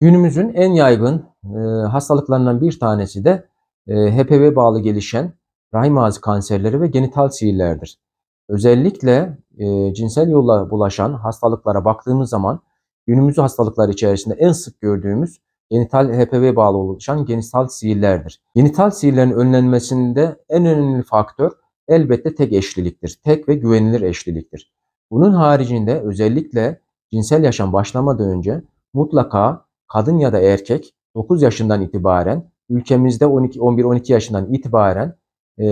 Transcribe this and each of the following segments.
Günümüzün en yaygın e, hastalıklarından bir tanesi de e, HPV bağlı gelişen rahim ağzı kanserleri ve genital sihirlerdir. Özellikle e, cinsel yolla bulaşan hastalıklara baktığımız zaman günümüz hastalıklar içerisinde en sık gördüğümüz genital HPV bağlı oluşan genital sihirlerdir. Genital sihirlerin önlenmesinde en önemli faktör elbette tek eşliliktir. Tek ve güvenilir eşliliktir. Bunun haricinde özellikle cinsel yaşam başlamadan önce mutlaka kadın ya da erkek 9 yaşından itibaren ülkemizde 11-12 yaşından itibaren e,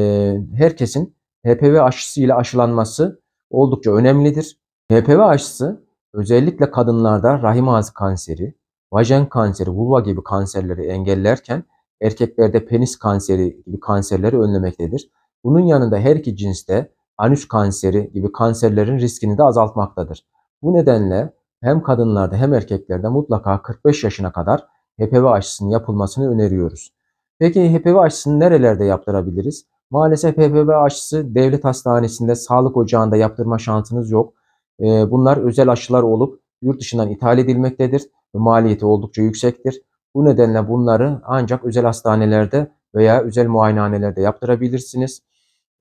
herkesin HPV aşısı ile aşılanması oldukça önemlidir. HPV aşısı özellikle kadınlarda rahim ağzı kanseri, vajen kanseri, vulva gibi kanserleri engellerken erkeklerde penis kanseri gibi kanserleri önlemektedir. Bunun yanında her iki cinste anüs kanseri gibi kanserlerin riskini de azaltmaktadır. Bu nedenle hem kadınlarda hem erkeklerde mutlaka 45 yaşına kadar HPV aşısının yapılmasını öneriyoruz. Peki HPV aşısını nerelerde yaptırabiliriz? Maalesef HPV aşısı devlet hastanesinde, sağlık ocağında yaptırma şansınız yok. Ee, bunlar özel aşılar olup yurt dışından ithal edilmektedir ve maliyeti oldukça yüksektir. Bu nedenle bunları ancak özel hastanelerde veya özel muayenehanelerde yaptırabilirsiniz.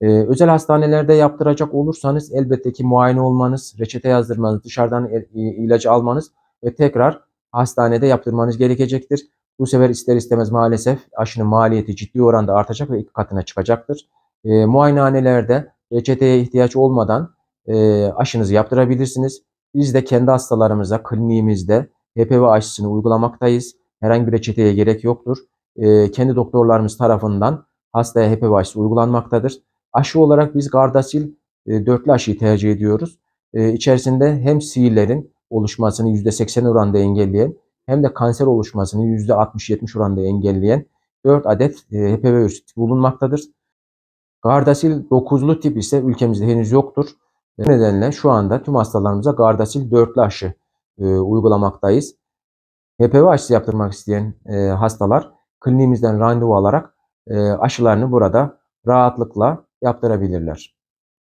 Ee, özel hastanelerde yaptıracak olursanız elbette ki muayene olmanız, reçete yazdırmanız, dışarıdan ilacı almanız ve tekrar hastanede yaptırmanız gerekecektir. Bu sefer ister istemez maalesef aşının maliyeti ciddi oranda artacak ve iki katına çıkacaktır. E, muayenehanelerde reçeteye ihtiyaç olmadan e, aşınızı yaptırabilirsiniz. Biz de kendi hastalarımıza kliniğimizde HPV aşısını uygulamaktayız. Herhangi bir reçeteye gerek yoktur. E, kendi doktorlarımız tarafından hastaya HPV aşısı uygulanmaktadır. Aşı olarak biz Gardasil e, dörtlü aşıyı tercih ediyoruz. E, içerisinde hem sihirlerin oluşmasını %80 oranda engelleyen hem de kanser oluşmasını %60-70 oranda engelleyen 4 adet e, HPV virüsü bulunmaktadır. Gardasil 9'lu tip ise ülkemizde henüz yoktur. E, bu nedenle şu anda tüm hastalarımıza Gardasil 4'lü aşı e, uygulamaktayız. HPV aşısı yaptırmak isteyen e, hastalar kliniğimizden randevu alarak e, aşılarını burada rahatlıkla yaptırabilirler.